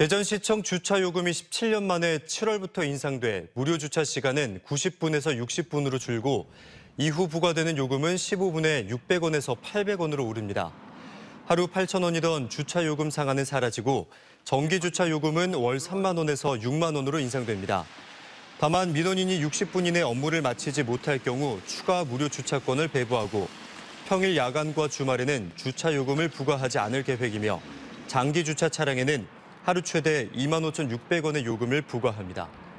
대전시청 주차요금이 17년 만에 7월부터 인상돼 무료 주차 시간은 90분에서 60분으로 줄고 이후 부과되는 요금은 15분에 600원에서 800원으로 오릅니다. 하루 8,000원이던 주차요금 상한은 사라지고 정기주차요금은 월 3만 원에서 6만 원으로 인상됩니다. 다만 민원인이 60분 이내 업무를 마치지 못할 경우 추가 무료 주차권을 배부하고 평일 야간과 주말에는 주차요금을 부과하지 않을 계획이며 장기 주차 차량에는 하루 최대 25,600원의 요금을 부과합니다.